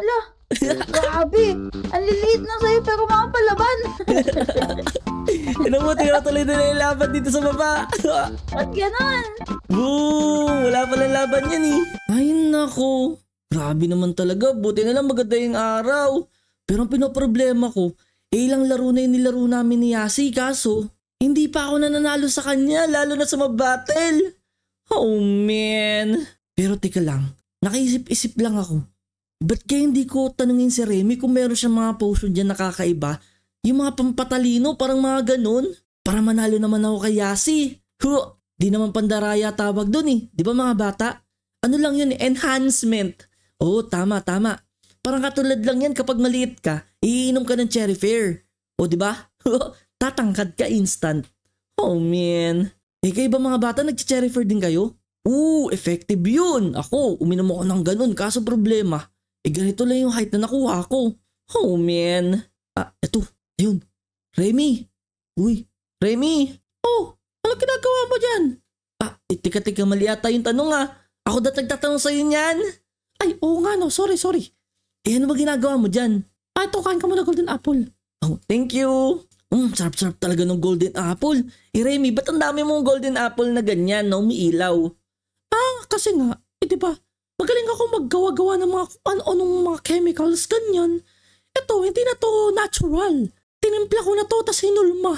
Ala, grabe. Ang liliit na sa'yo pero mga palaban. Ano mo, tinutuloy na yung laban dito sa baba. Ba't ganon? Boo! Wala pala laban yan eh. Ay nako. Grabe naman talaga. Buti na lang maganda yung araw. Pero ang pinoproblema ko, eh ilang laro na yung nilaro namin ni Yasi kaso hindi pa ako nananalo sa kanya lalo na sa mga battle. Oh man. Pero tika lang, nakaisip-isip lang ako. Ba't kaya hindi ko tanungin si Remy kung meron siyang mga potion dyan nakakaiba? Yung mga pampatalino, parang mga ganun. Para manalo naman ako kay Yasi. Huh, di naman pandaraya tawag dun eh. Di ba mga bata? Ano lang yun eh, enhancement. Oo, oh, tama, tama. Parang katulad lang yan kapag maliit ka, iinom ka ng cherry fair. O di ba? Tatangkad ka instant. Oh man. Eh kayo ba mga bata nag-cherry fair din kayo? Oo, effective yun. Ako, uminom ako ng ganun kaso problema. Eh ganito lang yung height na nakuha ko. Oh man. Ah, eto. Ayun. Remy. Uy, Remy. Oh, ano ginagawa mo dyan? Ah, eh, tika tika mali yata yung tanong ah. Ako dapat nagtatanong sa'yo niyan. Ay, oo nga no. Sorry, sorry. Eh ano ba ginagawa mo dyan? Ah, ito kain ka muna golden apple. Oh, thank you. Mm, sarap-sarap talaga ng golden apple. Eh Remy, ba't ang dami mong golden apple na ganyan na no? umiilaw? Ah, kasi nga, eh di ba, Magaling ako maggawa-gawa ng mga ano anong mga chemicals, ganyan. Ito, hindi na to natural. Tinimpla ko na to, tas hinulma.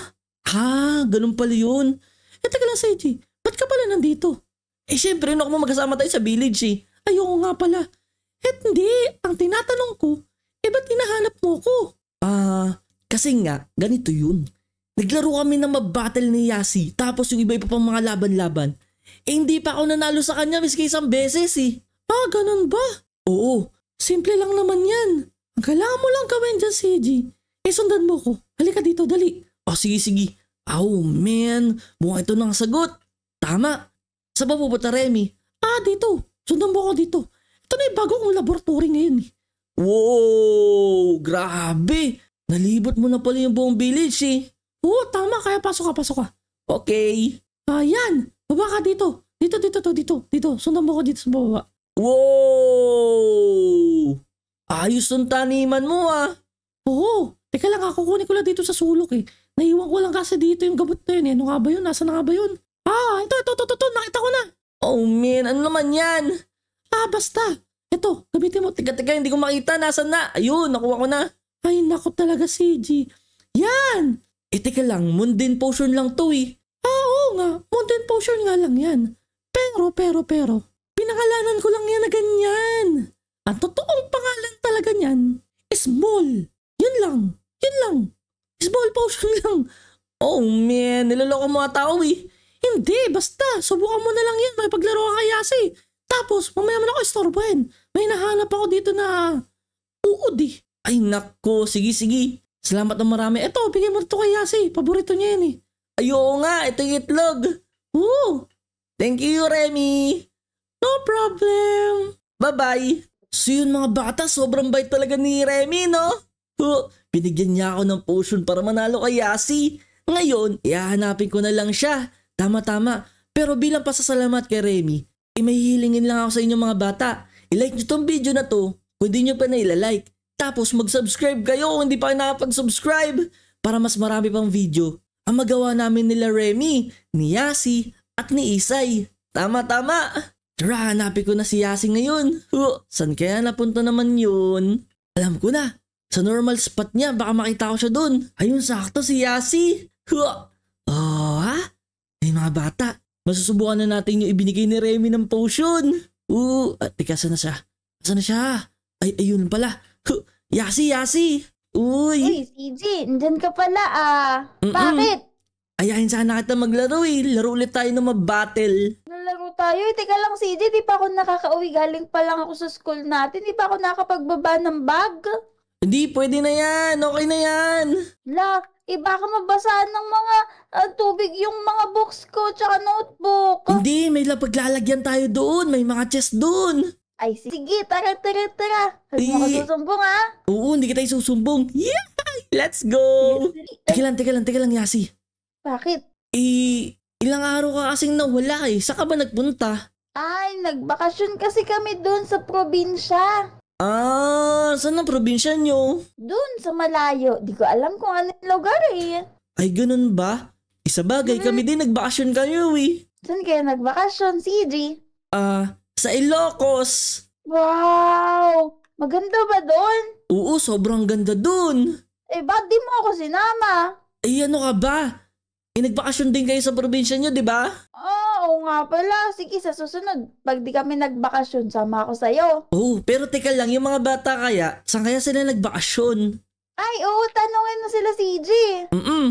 Ha, ah, ganun pala yun. Eh, teka lang, Seiji, ba't ka pala nandito? Eh, syempre, no, kung magkasama tayo sa village eh. Ayoko nga pala. Eh, hindi. Ang tinatanong ko, eh, ba't hinahanap mo ko? Ah, uh, kasi nga, ganito yun. Naglaro kami ng mabattle ni Yasi, tapos yung iba pa pang mga laban-laban. Eh, hindi pa ako nanalo sa kanya miski isang beses eh. Ah, ganun ba? Oo, simple lang naman yan. Ang kailangan mo lang gawin dyan, CJ. Eh, sundan mo ko. Halika dito, dali. O, oh, sige, sige. Oh, man. Mukhang ito ng sagot. Tama. Sa ba pupunta, Remy? Ah, dito. Sundan mo ko dito. Ito na yung bago kong laboratory ngayon. Eh. Wow! Grabe! Nalibot mo na pala yung buong village eh. Oo, tama. Kaya pasok ka, pasok ka. Okay. Ayan. Ah, baba ka dito. Dito, dito to, dito. Dito. Sundan mo ko dito sa baba. Wow! Ayos ng taniman mo ah. Oo. Teka lang, ah, kukunin ko lang dito sa sulok eh. Naiwan ko lang kasi dito yung gabot na yun eh. Ano nga ba yun? Nasaan na nga ba yun? Ah, ito, ito, ito, ito, ito. Nakita ko na. Oh man, ano naman yan? Ah, basta. Ito, gamitin mo. Teka, teka, hindi ko makita. Nasaan na? Ayun, nakuha ko na. Ay, nako talaga, CG. Yan! Eh, teka lang, mundane potion lang to eh. Ah, oo nga. Mundane potion nga lang yan. Pero, pero, pero. Pinangalanan ko lang yan na ganyan. Ang totoong pangalan talaga niyan is Yun lang. Yun lang. Is Ball Potion lang. Oh man, niloloko mo tao eh. Hindi, basta. Subukan mo na lang yan. May paglaro ka kaya si. Tapos, mamaya mo na ako istorbohin. May nahanap ako dito na uod eh. Ay nako, sige sige. Salamat ng marami. Ito, bigay mo ito kay Yasi. Paborito niya yan eh. Ayoko nga, ito yung itlog. Woo! Thank you, Remy! No problem. Bye-bye. So yun mga bata, sobrang bait talaga ni Remy, no? Huh, binigyan niya ako ng potion para manalo kay Yasi. Ngayon, ihahanapin ko na lang siya. Tama-tama. Pero bilang pasasalamat kay Remy, eh may hilingin lang ako sa inyo mga bata. I-like nyo tong video na to kung di nyo pa na ilalike. Tapos mag-subscribe kayo kung hindi pa kayo nakapag-subscribe para mas marami pang video ang magawa namin nila Remy, ni Yasi at ni Isay. Tama-tama! Tara, hanapin ko na si Yasing ngayon. Huh, saan kaya napunta naman yun? Alam ko na. Sa normal spot niya, baka makita ko siya doon. Ayun, sakto si Yasi. Huh. Oh, ha? Eh, mga bata, masusubukan na natin yung ibinigay ni Remy ng potion. Uh, ah, at teka, na siya? Saan na siya? Ay, ayun pala. Huh. Yasi, Yasi. Uy. Uy, CJ, nandyan ka pala ah. Mm-mm. Bakit? Ayahin sana kita maglaro eh. Laro ulit tayo ng mabattle tayo. Eh, teka lang, CJ, di pa ako nakakauwi. Galing pa lang ako sa school natin. Di pa ako nakapagbaba ng bag. Hindi, pwede na yan. Okay na yan. La, eh baka mabasaan ng mga uh, tubig yung mga books ko tsaka notebook. Hindi, may paglalagyan tayo doon. May mga chest doon. Ay, sige, tara, tara, tara. Huwag mo ako susumbong, ha? Oo, hindi kita isusumbong. Yeah! Let's go! Yes, teka lang, teka lang, teka lang, Yasi. Bakit? Eh, Ilang araw ka kasing nawala eh. Saan ka ba nagpunta? Ay, nagbakasyon kasi kami doon sa probinsya. Ah, saan ang probinsya nyo? Doon sa malayo. Di ko alam kung anong lugar eh. Ay, ganun ba? Isa bagay, hmm kami din nagbakasyon kayo eh. Saan kayo nagbakasyon, CJ? Ah, uh, sa Ilocos. Wow! Maganda ba doon? Oo, sobrang ganda doon. Eh, ba't di mo ako sinama? Eh, ano ka ba? Eh, nagbakasyon din kayo sa probinsya niyo, di ba? Ah, oo nga pala. Sige, sa susunod, pag di kami nagbakasyon, sama ako sa'yo. Oh, pero teka lang, yung mga bata kaya, saan kaya sila nagbakasyon? Ay, oo, tanungin mo sila si EJ. Mm-mm.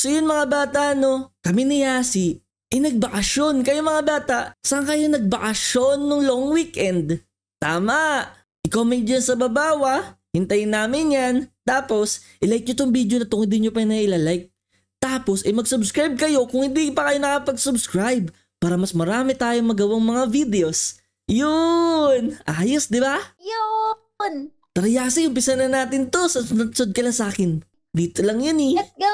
So yun mga bata, no? Kami ni Yasi, eh nagbakasyon. Kayo mga bata, saan kayo nagbakasyon nung long weekend? Tama! I-comment dyan sa babawa. Hintayin namin yan. Tapos, ilike nyo tong video na to din hindi nyo pa na ilalike. Tapos, eh mag-subscribe kayo kung hindi pa kayo nakapag-subscribe para mas marami tayong magawang mga videos. Yun! Ayos, di ba? Yun! Tara Yasi, umpisa na natin to. sunod ka lang sa akin. Dito lang yan eh. Let's go!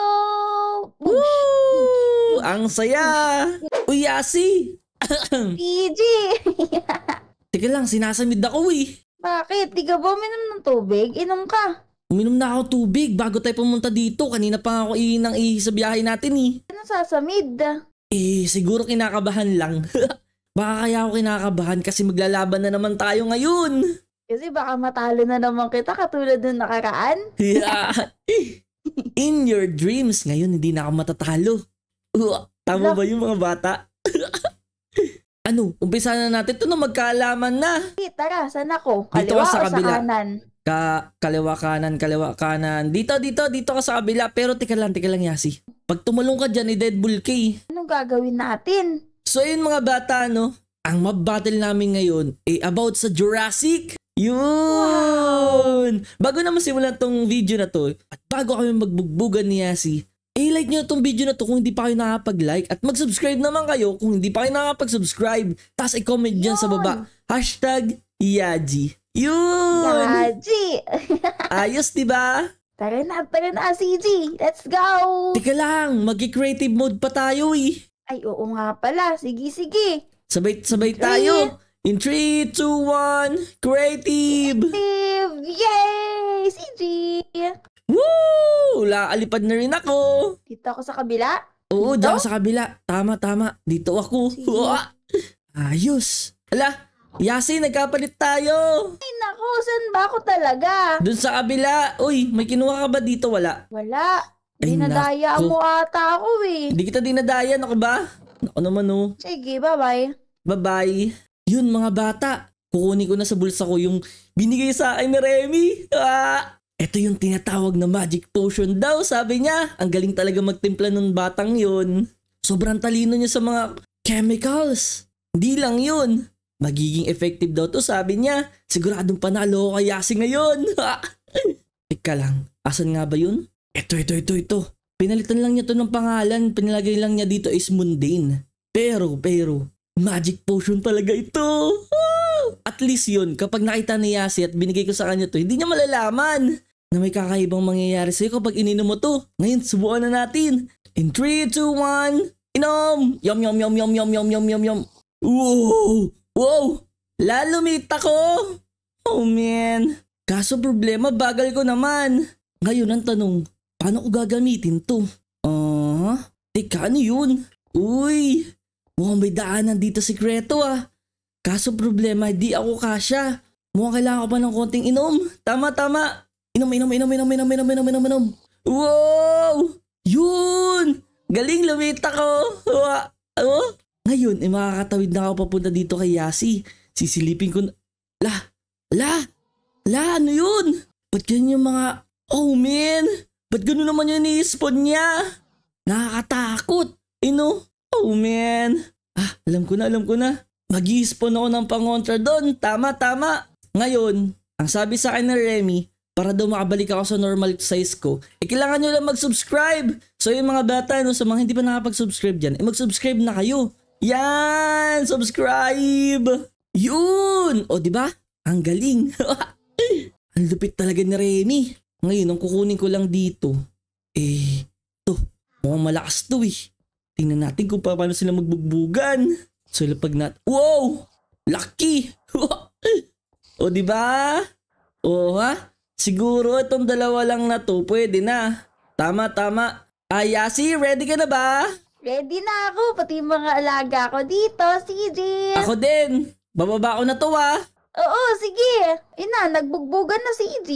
Woo! Ang saya! Uy, Yasi! PG! Teka lang, sinasamid ako eh. Bakit? Di ka ba uminom ng tubig? Inom ka. Uminom na ako tubig bago tayo pumunta dito. Kanina pa ako inang ihi sa biyahe natin eh. Ano sasamid? Eh, siguro kinakabahan lang. baka kaya ako kinakabahan kasi maglalaban na naman tayo ngayon. Kasi baka matalo na naman kita katulad ng nakaraan. yeah. In your dreams, ngayon hindi na ako matatalo. Uh, tama ba yung mga bata? ano, umpisa na natin. Ito na magkaalaman na. tara, sana ko. Kaliwa Dito o sa, kabila. sa kanan? ka, kaliwa kanan, kaliwa kanan. Dito, dito, dito ka sa kabila. Pero tika lang, tika lang Yasi. Pag tumulong ka dyan, ni deadbull ka eh. Anong gagawin natin? So yun mga bata, no? Ang mob battle namin ngayon ay eh, about sa Jurassic. Yun! Wow! Bago naman simulan tong video na to, at bago kami magbugbugan ni Yasi, eh like nyo tong video na to kung hindi pa kayo nakapag-like at mag-subscribe naman kayo kung hindi pa kayo nakapag-subscribe. Tapos i-comment dyan sa baba. Hashtag Yaji. Yun! Yaji! Ayos, di ba? Tara na, tara na, CG! Let's go! Teka lang, mag-creative mode pa tayo eh. Ay, oo nga pala. Sige, sige. Sabay-sabay tayo. In 3, 2, 1, creative! Creative! Yay! CG! Woo! Laalipad na rin ako. Dito ako sa kabila? Oo, dito? dyan sa kabila. Tama, tama. Dito ako. Ayos. Ala, Yasi, nagkapalit tayo! Ay, naku, saan ba ako talaga? Doon sa kabila. Uy, may kinuha ka ba dito? Wala. Wala. dinadaya naku. mo ata ako eh. Hindi kita dinadaya, naku ano ba? Naku ano naman oh. Sige, bye-bye. Bye-bye. Yun mga bata, kukunin ko na sa bulsa ko yung binigay sa akin ni Remy. Ah! Ito yung tinatawag na magic potion daw, sabi niya. Ang galing talaga magtimpla ng batang yun. Sobrang talino niya sa mga chemicals. Hindi lang yun. Magiging effective daw to sabi niya. Siguradong panalo ko kay Yasi ngayon. Teka lang, asan nga ba yun? Ito, ito, ito, ito. Pinalitan lang niya to ng pangalan, pinalagay lang niya dito is mundane. Pero, pero, magic potion talaga ito. At least yun, kapag nakita ni Yasi at binigay ko sa kanya to, hindi niya malalaman na may kakaibang mangyayari sa'yo kapag ininom mo to. Ngayon, subuan na natin. In 3, 2, 1, inom! Yum, yum, yum, yum, yum, yum, yum, yum, yum. Wow! Wow! Lalumit ako! Oh man! Kaso problema, bagal ko naman. Ngayon ang tanong, paano ko gagamitin to? Ah, uh, teka ano yun? Uy, mukhang may daanan dito sikreto ah. Kaso problema, di ako kasya. Mukhang kailangan ko pa ng konting inom. Tama, tama. Inom, inom, inom, inom, inom, inom, inom, inom, inom. Wow! Yun! Galing lumita ko! Wow! Oh, ngayon, eh, makakatawid na ako papunta dito kay Yasi. Sisilipin ko na... La! La! La! Ano yun? Ba't ganyan yung mga... Oh man! Ba't ganun naman yung ni-spawn niya? Nakakatakot! You eh, know? Oh man! Ah, alam ko na, alam ko na. mag spawn ako ng pangontra doon. Tama, tama. Ngayon, ang sabi sa akin ng Remy, para daw makabalik ako sa normal size ko, eh kailangan nyo lang mag-subscribe. So yung mga bata, no, sa mga hindi pa nakapag-subscribe dyan, eh mag-subscribe na kayo. Yan! Subscribe! Yun! O, di ba? Ang galing. ang lupit talaga ni Remy. Ngayon, ang kukunin ko lang dito, eh, to. Mukhang malakas to eh. Tingnan natin kung paano sila magbugbugan. So, pag nat... Wow! Lucky! o, di ba? O, ha? Siguro itong dalawa lang na to, pwede na. Tama, tama. Ayasi, ready ka na ba? Ready na ako, pati mga alaga ko dito, CJ. Ako din. Bababa ako na to ah. Oo, sige. Ina, nagbugbugan na si EG.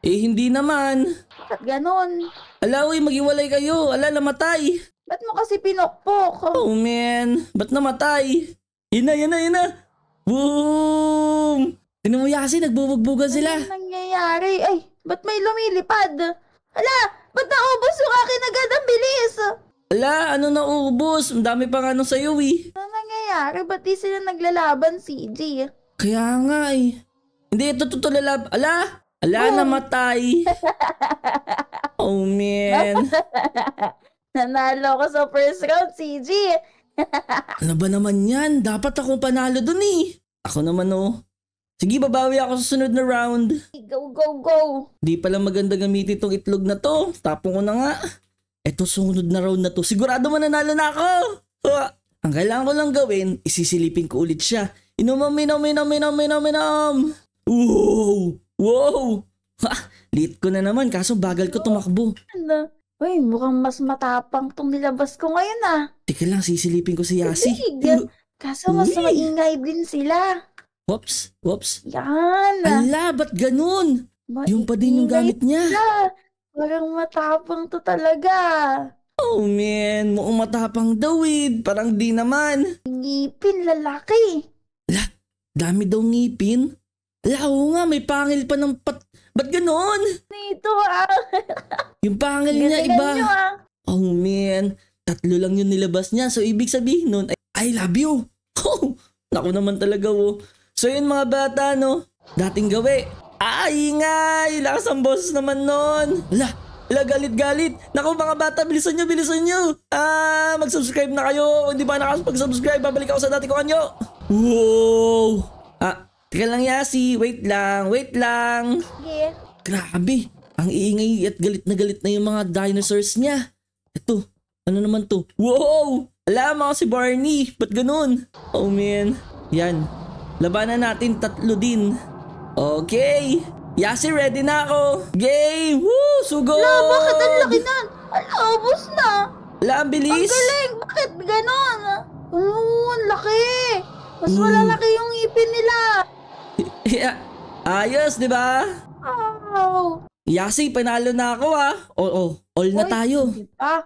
Eh, hindi naman. Ba't ganon? Ala, uy, maghiwalay kayo. Ala, namatay. Ba't mo kasi pinokpok? Oh, man. Ba't namatay? Yun na, yun na, yun na. Boom! Tinan mo Yasi, nagbubugbugan sila. Ano nangyayari? Ay, ba't may lumilipad? Ala, ba't naubos yung akin agad ang bilis? Ala, ano na ubos? Oh, Ang dami pa nga nung sa'yo eh. Ano nangyayari? Ba't di sila naglalaban, CJ? Kaya nga eh. Hindi, ito totoo lalab. Ala! Ala, oh. namatay. oh man. Nanalo ko sa first round, CJ. ano ba naman yan? Dapat akong panalo dun eh. Ako naman oh. Sige, babawi ako sa sunod na round. Go, go, go. Di pala maganda gamitin itong itlog na to. Tapong ko na nga eto sumunod na round na to, sigurado mananalo na ako! Ha! Ang kailangan ko lang gawin, isisilipin ko ulit siya. Inom, inom, inom, inom, inom, inom! Wow! Wow! Ha! Lit ko na naman, kaso bagal ko tumakbo. Ano? Uy, mukhang mas matapang tong nilabas ko ngayon ah. Teka lang, sisilipin ko si Yasi. Uy, ano? kaso mas maingay din sila. Whoops, whoops. Yan. Ala, ba't ganun? Yung pa din yung gamit niya. Sila. Parang matapang to talaga. Oh man, mukhang matapang daw eh. Parang di naman. Ngipin lalaki. La, dami daw ngipin? La, nga, may pangil pa ng pat... Ba't ganon? Nito ah. yung pangil niya iba. Nyo, ah. Oh man, tatlo lang yung nilabas niya. So ibig sabihin nun, I, I love you. Oh, naku naman talaga oh. So yun mga bata no, dating gawi. Ay ingay! Lakas ang boss naman nun. Ala, ala galit-galit. Naku mga bata, bilisan nyo, bilisan nyo. Ah, mag-subscribe na kayo. Kung hindi pa nakapag-subscribe, babalik ako sa dati ko anyo. Wow! Ah, tika lang Yasi. Wait lang, wait lang. Yeah. Grabe, ang iingay at galit na galit na yung mga dinosaurs niya. Ito, ano naman to? Wow! Alam ako si Barney, ba't ganun? Oh man, yan. Labanan natin tatlo din. Okay. Yasi, ready na ako. Game! Woo! Sugod! La, bakit ang laki na? Ala, obos na. La, ang bilis. Ang galing. Bakit ganon? Oo, ang laki. Mas mm. malalaki yung ipin nila. yeah. Ayos, di ba? Oh. Yasi, panalo na ako ah. Oo, oh, oh, all Oy, na tayo. Hindi pa.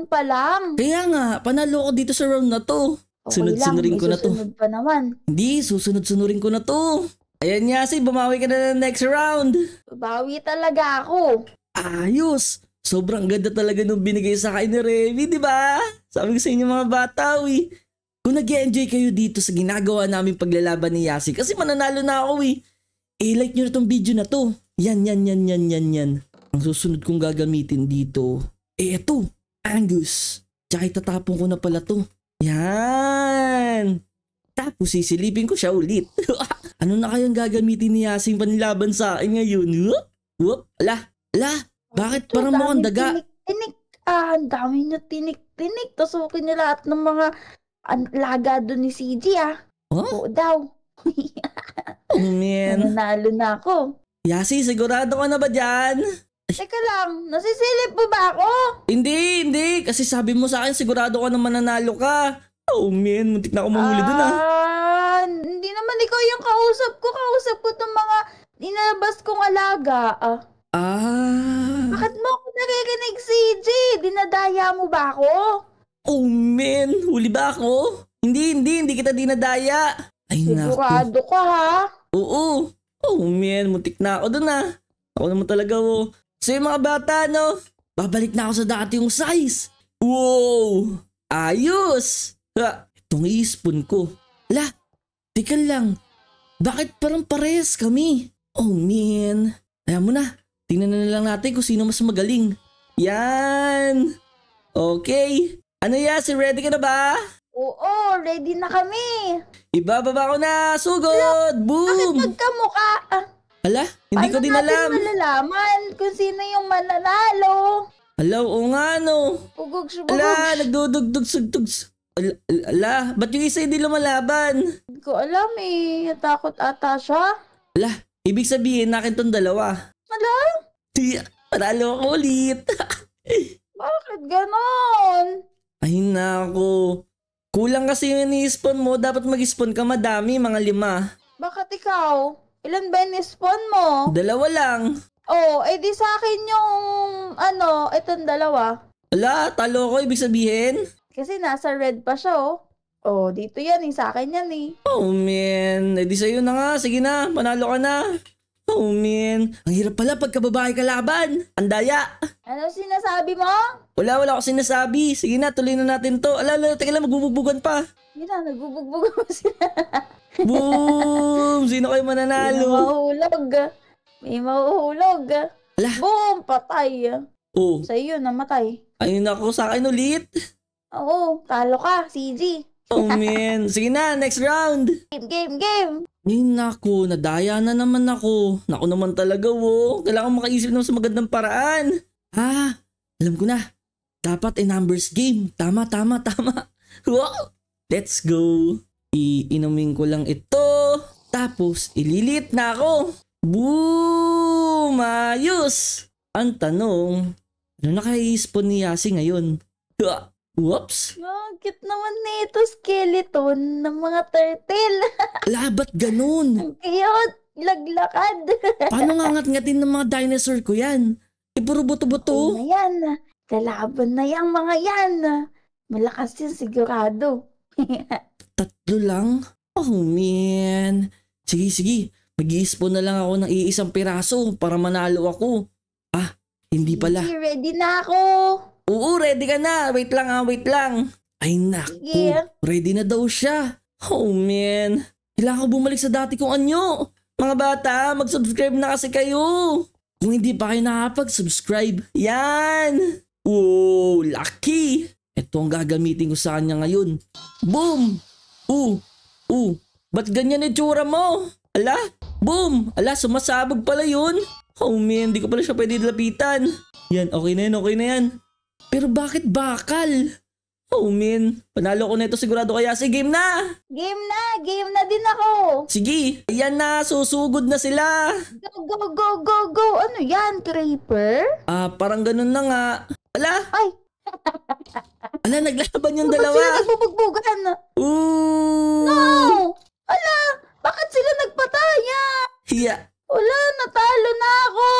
1-1 pa lang. Kaya nga, panalo ko dito sa round na to. Okay sunod-sunurin ko na to. pa naman. Hindi, susunod-sunurin ko na to. Ayan Yasi, bumawi ka na ng next round. Babawi talaga ako. Ayos! Sobrang ganda talaga nung binigay sa akin ni Remy, di ba? Sabi ko sa inyo mga bata, uy. Kung nag enjoy kayo dito sa ginagawa namin paglalaban ni Yasi, kasi mananalo na ako, uy. Eh, like nyo na tong video na to. Yan, yan, yan, yan, yan, yan. Ang susunod kong gagamitin dito, eh ito, Angus. Tsaka itatapon ko na pala to. Yan! Tapos sisilipin ko siya ulit. Ano na kayang gagamitin ni Yasing panlaban sa akin ngayon? Whoop! Whoop! Ala! Ala! Bakit so, parang mukhang daga? Tinik-tinik. Ah, ang dami niya tinik-tinik. Tusukin niya lahat ng mga an- laga doon ni CJ ah. Huh? Oo daw. oh man. Nanalo na ako. Yasi, sigurado ka na ba dyan? Teka lang, nasisilip po ba ako? Hindi, hindi. Kasi sabi mo sa akin, sigurado ka na mananalo ka. Oh man, muntik na ako mahuli uh... doon ah. ah yan? Hindi naman ikaw yung kausap ko. Kausap ko itong mga inalabas kong alaga. Ah. Ah. Bakit mo ako nakikinig, CJ? Dinadaya mo ba ako? Oh, man. Huli ba ako? Hindi, hindi. Hindi kita dinadaya. Ay, Sigurado ka, ha? Oo. Oh, man. Muntik na ako dun, ha? Ah. Ako naman talaga, oh. So, yung mga bata, no? Babalik na ako sa dati yung size. Wow! Ayos! Ha, itong ispon ko. Ala, Teka lang, bakit parang parehas kami? Oh man, ayan mo na, tingnan na lang natin kung sino mas magaling. Yan! Okay, ano ya? si ready ka na ba? Oo, ready na kami. Ibababa ko na, sugod, Ala, boom! Bakit nagkamukha? Hala, hindi Paano ko din alam. Paano natin malalaman kung sino yung mananalo? Hello, o nga no. Ugog, Hala, nagdudugdug, sugdug. Ala, ba't yung isa hindi lumalaban? Hindi ko alam eh. Natakot ata siya. Ala, ibig sabihin nakin tong dalawa. Ala? Di, panalo ako ulit. Bakit ganon? Ay nako. Kulang kasi yung ni-spawn mo. Dapat mag-spawn ka madami, mga lima. Bakit ikaw? Ilan ba yung spawn mo? Dalawa lang. Oh, edi eh, sa akin yung ano, itong dalawa. Ala, talo ko ibig sabihin? Kasi nasa red pa siya oh. Oh, dito yan eh. Sa akin yan eh. Oh man, eh, di sa'yo na nga. Sige na, Manalo ka na. Oh man, ang hirap pala pagka ka laban. Ang daya. Ano sinasabi mo? Wala, wala ako sinasabi. Sige na, tuloy na natin to. Ala, ala, teka lang, magbubugbugan pa. Hindi na, nagbubugbugan pa sila. Boom! Sino kayo mananalo? May mahuhulog. May mahuhulog. Ala. Boom! Patay. Oh. Sa'yo, namatay. Ayun ako, sa akin ulit. Oo, talo ka, CG. Oh man, sige na, next round! Game, game, game! Ay nako, nadaya na naman ako. Naku naman talaga wo, oh. kailangan makaisip naman sa magandang paraan. Ha, alam ko na. Dapat a numbers game. Tama, tama, tama. Wow! Let's go! Iinumin ko lang ito. Tapos, ililit na ako. Boom! Ayos! Ang tanong, ano nakaisipon ni Yasi ngayon? Ha! Whoops! Oh, cute naman nito, skeleton ng mga turtle. Labat ganun! cute! Laglakad! Paano nga ngat-ngatin ng mga dinosaur ko yan? E puro buto-buto? Ay yan! Lalaban na yan mga yan! Malakas yan sigurado. Tatlo lang? Oh man! Sige, sige. mag na lang ako ng iisang piraso para manalo ako. Ah, hindi pala. Ready na ako! Oo, ready ka na. Wait lang ah, wait lang. Ay naku, yeah. ready na daw siya. Oh man, kailangan ko bumalik sa dati kong anyo. Mga bata, mag-subscribe na kasi kayo. Kung hindi pa kayo nakapag-subscribe, yan! Wow, lucky! Ito ang gagamitin ko sa kanya ngayon. Boom! Oo! Oo! Ba't ganyan itsura mo? Ala? Boom! Ala, sumasabog pala yun! Oh man, hindi ko pala siya pwede lapitan. Yan, okay na yan, okay na yan. Pero bakit bakal? Oh, man. Panalo ko nito sigurado kaya. Sige, game na! Game na! Game na din ako! Sige! Ayan na! Susugod na sila! Go, go, go, go, go! Ano yan, Creeper? Ah, parang ganun na nga. Ala! Ay! Ala, naglaban yung dalawa! Bakit sila nagbubugbugan? Ooh! No! Ala! Bakit sila nagpataya? Hiya! Wala, natalo na ako!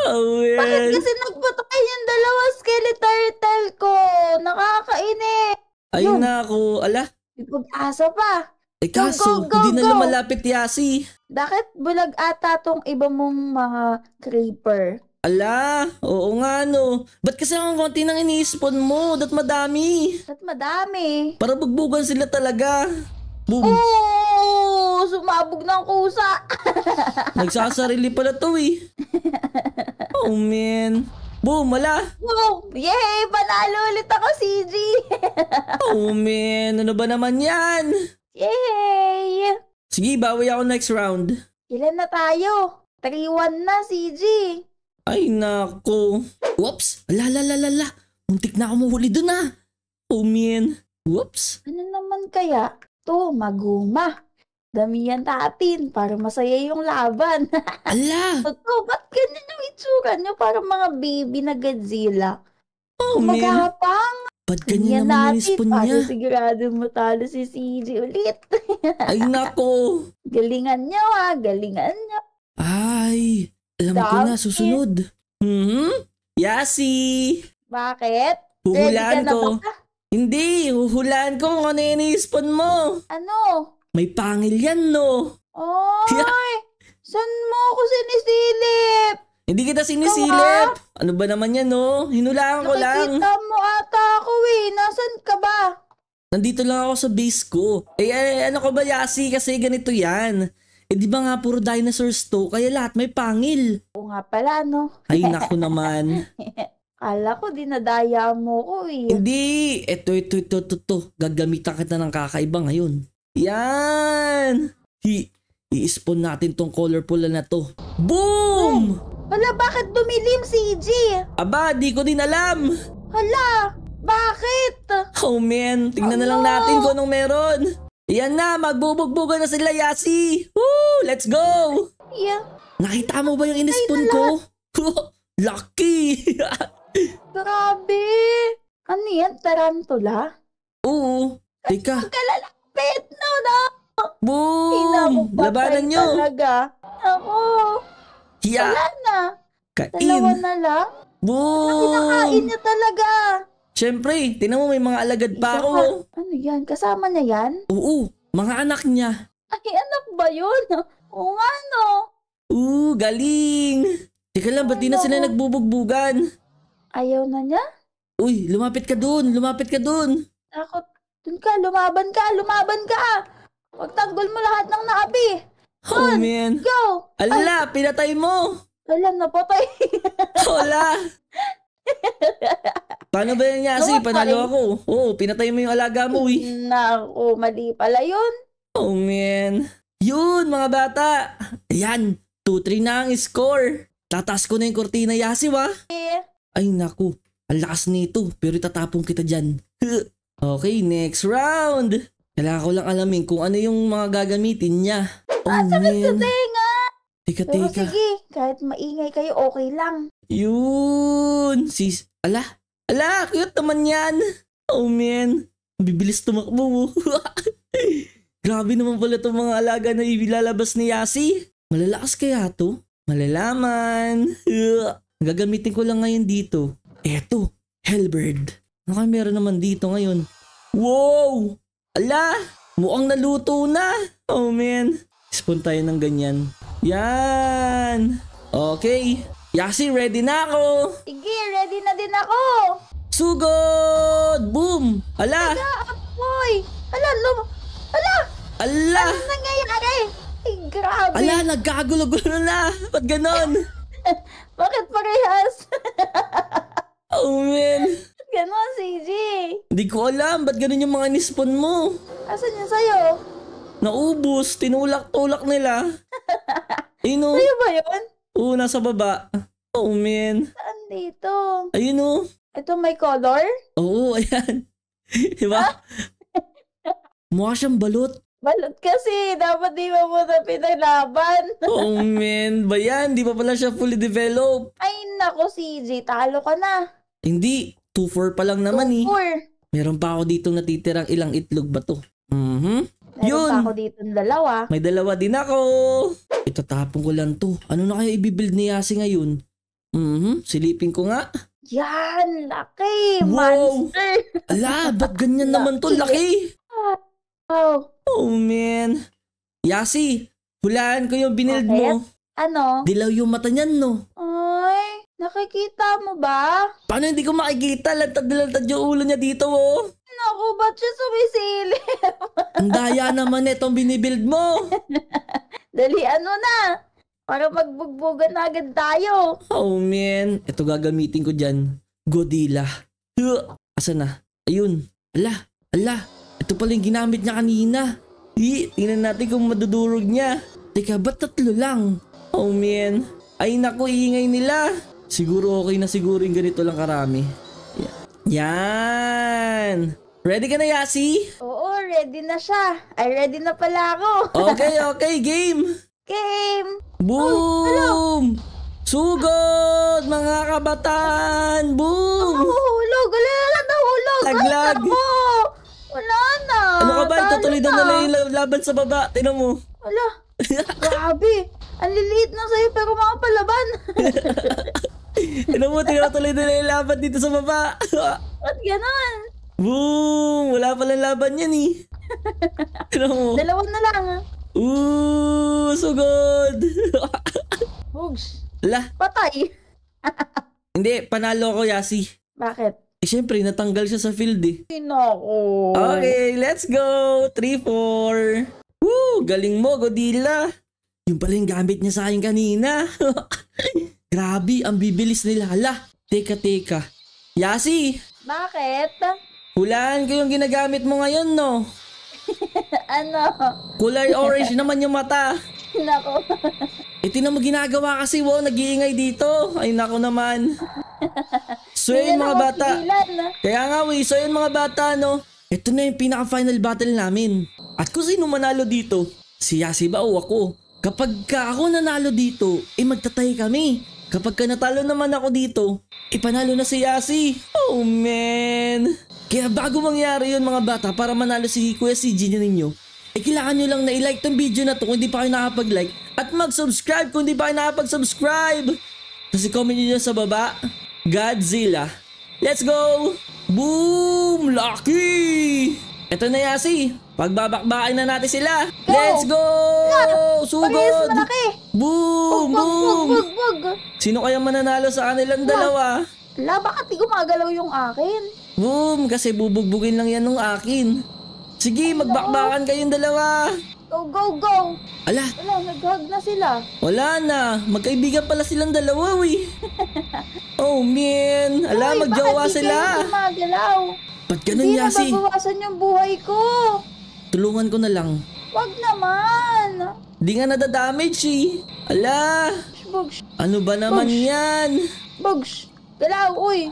Oh, man. Bakit kasi nagpatay yung dalawa skeleton turtle ko? Nakakainit. Ayun Yung- na ako. Ala, Ipag-asa pa. eh kaso, Go, go, go, hindi na go. lumalapit yasi. Bakit bulag ata tong iba mong mga creeper? Ala, oo nga no. Ba't kasi ang konti nang ini-spawn mo? Dat madami. Dat madami. Para bugbugan sila talaga. Boom. Oo! sumabog ng kusa. Nagsasarili pala to eh. Oh man. Boom, wala. Wow! Yay! Panalo ulit ako, CG! oh man, ano ba naman yan? Yay! Sige, bawi ako next round. Ilan na tayo? 3-1 na, CG. Ay, nako. Whoops! Ala, la, la, la, la. Muntik na ako mahuli dun ah. Oh man. Whoops. Ano naman kaya? To, maguma damihan natin para masaya yung laban. Ala! Totoo, ba't ganun yung itsura nyo? Parang mga baby na Godzilla. Oh, Magapang! Ba't ganyan naman yung spawn niya? Para sigurado matalo si CJ ulit. Ay nako! Galingan nyo ah, galingan nyo. Ay, alam Stop ko na, susunod. Mm-hmm. Yasi! Bakit? Huhulaan ko. Hindi, huhulaan ko kung ano yung spawn mo. Ano? May pangil yan, no? Oy! San mo ako sinisilip? Hindi kita sinisilip. Ah? Ano ba naman yan, no? Hinulaan ko lang. Nakikita mo ata ako, eh. Nasaan ka ba? Nandito lang ako sa base ko. Eh, eh, eh ano ko ba, Yasi? Kasi ganito yan. Eh, di ba nga puro dinosaurs to? Kaya lahat may pangil. Oo nga pala, no? Ay, naku naman. Kala ko, dinadaya mo ko, eh. Hindi. Ito, ito, ito, ito, ito. Gagamitan kita ng kakaiba ngayon. Yan! Hi I-spawn natin tong colorful na to. Boom! Hala, bakit dumilim si EJ? Aba, di ko din alam. Hala, bakit? Oh man, tingnan Hello. na lang natin kung anong meron. Yan na, magbubugbugan na sila, Yasi. Woo, let's go! Yeah. Nakita mo ba yung inispon ko? Lucky! Grabe! Ano yan? Tarantula? Oo. Teka. Ang Pit! No, no! Boom! Labanan nyo! Talaga. Ako! Hiya! Wala na! Kain! Dalawa na lang? Boom! Ano kinakain niya talaga? Siyempre, tinan mo may mga alagad pa Isa ako. ano yan? Kasama niya yan? Oo, mga anak niya. Ay, anak ba yun? Oo nga no. Oo, galing. Teka lang, ba't di na sila nagbubugbugan? Ayaw na niya? Uy, lumapit ka dun, lumapit ka dun. Takot Dun ka, lumaban ka, lumaban ka! Pagtanggol mo lahat ng naabi! Run, oh, man. Go! Ala, Ay. pinatay mo! Ala, napatay! Wala! Paano ba yan, Yasi? No, Panalo ako. Oo, oh, pinatay mo yung alaga mo, eh. Naku, mali pala yun. Oh, man. Yun, mga bata. Ayan, 2-3 na ang score. Tatas ko na yung kortina, Yasi, wa? Eh. Ay, naku. Ang lakas nito, pero itatapong kita dyan. Okay, next round! Kailangan ko lang alamin kung ano yung mga gagamitin niya. Oh, ah, sakit sa tenga! Teka, Pero sige, kahit maingay kayo, okay lang. Yun! Sis, ala, ala, cute naman yan! Oh man, bibilis tumakbo mo. Grabe naman pala itong mga alaga na ibilalabas ni Yasi. Malalakas kaya to? Malalaman. Gagamitin ko lang ngayon dito. Eto, Hellbird. Okay, meron naman dito ngayon. Wow! Ala! Mukhang naluto na! Oh man! Spoon tayo ng ganyan. Yan! Okay! Yasi, ready na ako! Sige, ready na din ako! Sugod! Boom! Ala! Ala! Apoy! Ala! Lum Ala! Ala! Ano nangyayari? Ay, grabe! Ala! Nagkagulo-gulo na! Ba't ganon? Bakit parehas? oh man! Bakit gano'n, CJ? Hindi ko alam. Ba't gano'n yung mga nispon mo? Asan yun sa'yo? Naubos. Tinulak-tulak nila. Ino. Oh. Sa'yo ba yun? Oo, nasa baba. Oh, man. Saan dito? Ayun o. Oh. Ito may color? Oo, ayan. diba? Ah! Mukha siyang balot. Balot kasi. Dapat di mo muna pinalaban. oh, man. Ba yan? Di pa pala siya fully developed. Ay, nako, CJ. Talo ka na. Hindi. 2-4 pa lang naman Two, eh. Four. Meron pa ako dito natitirang ilang itlog ba to? Mm-hmm. Meron Yun. pa ako dito dalawa. May dalawa din ako. Itatapon ko lang to. Ano na kaya ibibuild ni Yasi ngayon? Mm-hmm. Silipin ko nga. Yan, laki. Wow. Monster. Ala, ba't ganyan naman to? Laki. Wow. Oh, man. Yasi, hulaan ko yung binild okay. mo. Ano? Dilaw yung mata niyan, no? Oh. Nakikita mo ba? Paano hindi ko makikita? Lantad-lantad yung ulo niya dito, oh. Naku, ba't siya sumisilip? Ang daya naman itong binibuild mo. Dali, ano na? Para magbugbugan na agad tayo. Oh, man. Ito gagamitin ko dyan. Godila. Asa na? Ayun. Ala. Ala. Ito pala yung ginamit niya kanina. Hi, tingnan natin kung madudurog niya. Teka, ba't tatlo lang? Oh, man. Ay, naku, iingay nila. Siguro okay na siguro yung ganito lang karami. Yan! Ready ka na, Yasi? Oo, ready na siya. Ay, ready na pala ako. okay, okay. Game! Game! Boom! Oh, Sugod, mga kabataan! Boom! Nahuhulog! Wala na, nahulog! Laglag! Ay, mo! Wala na! Ano ka ba? Tutulidon na lang yung laban sa baba. Tinan mo. Wala. Grabe! Ang liliit na sa'yo pero mga palaban. Ano mo, tinutuloy nila yung laban dito sa baba. Ba't ganon? Boom! Wala pala laban yan eh. Ano mo? Dalawa na lang. Ah. Ooh, so good! Hugs. La. Patay. Hindi, panalo ko, Yasi. Bakit? Eh, syempre, natanggal siya sa field eh. Pinako. Okay, let's go! 3-4. Woo! Galing mo, Godila. Yung pala yung gamit niya sa akin kanina. Grabe, ang bibilis nila. Hala, teka teka. Yasi! Bakit? Hulaan ko yung ginagamit mo ngayon, no? ano? Kulay orange naman yung mata. Nako. e eh, tinan mo ginagawa kasi, wow, nag-iingay dito. Ay, nako naman. So yun mga bata. Pigilan. Kaya nga, we, so yun mga bata, no? Ito na yung pinaka-final battle namin. At kung sino manalo dito, si Yasi ba o ako? Kapag ka ako nanalo dito, eh magtatay kami. Kapag ka natalo naman ako dito, ipanalo na si Yasi. Oh man! Kaya bago mangyari yon mga bata para manalo si Kuya CG na ninyo, ay eh, kailangan nyo lang na i-like tong video na to kung hindi pa kayo nakapag-like at mag-subscribe kung hindi pa kayo nakapag-subscribe. Kasi i-comment nyo sa baba, Godzilla. Let's go! Boom! Lucky! Ito na Yasi, Pagbabakbain na natin sila. Go! Let's go! Sugod! Boom! Bug, boom! Bug, bug, bug. Sino kaya mananalo sa kanilang dalawa? La, bakit di gumagalaw yung akin? Boom! Kasi bubugbugin lang yan ng akin. Sige, magbakbakan kayong dalawa. Go, go, go! Ala! Wala, nag na sila. Wala na. Magkaibigan pala silang dalawa, we. oh, man. Ala, Uy, magjawa sila. Uy, bakit di kayo gumagalaw? Ba't ganun, Hindi Yasi? Hindi yung buhay ko. Tulungan ko na lang. Wag naman! Di nga nadadamage eh. Ala! Bugs! Ano ba naman Bugs. yan? Bugs! Galaw! Uy!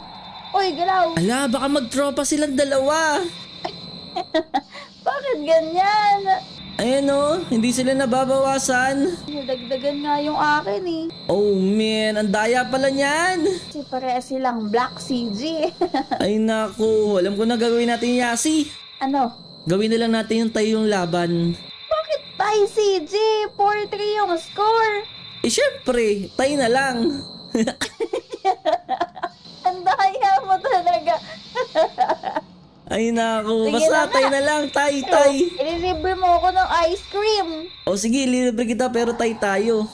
Uy, galaw! Ala, baka magtropa silang dalawa. Bakit ganyan? Ayan o, oh. hindi sila nababawasan. Dagdagan nga yung akin eh. Oh man, ang daya pala niyan. Si pareha silang Black CG. Ay nako, alam ko na gagawin natin Yasi. Ano? Gawin na lang natin yung tayo yung laban. Bakit tayo, CJ? 4-3 yung score. Eh, syempre. Tayo na lang. Ang daya mo talaga. Ay naku, sige basta na tay na lang, tay, tay. Ililibre mo ako ng ice cream. O sige, ililibre kita pero tay tayo.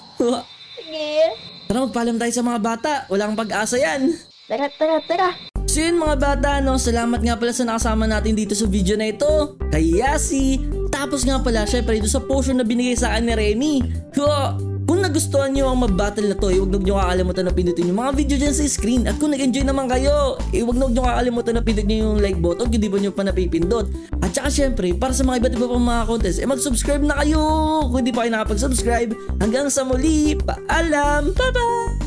sige. Tara, magpaalam tayo sa mga bata. Walang pag-asa yan. Tara, tara, tara. So yun mga bata, no? salamat nga pala sa nakasama natin dito sa video na ito. Kay Yasi. Tapos nga pala, syempre dito sa potion na binigay sa akin ni Remy. Ho! Kung nagustuhan nyo ang mabattle na to, eh, huwag na nyo kakalimutan na pindutin yung mga video dyan sa screen. At kung nag-enjoy naman kayo, eh, huwag na nyo kakalimutan na pindutin nyo yung like button kung di ba nyo pa napipindot. At saka syempre, para sa mga iba't iba pang mga contest, eh mag-subscribe na kayo kung di pa kayo nakapag-subscribe. Hanggang sa muli, paalam! Bye-bye!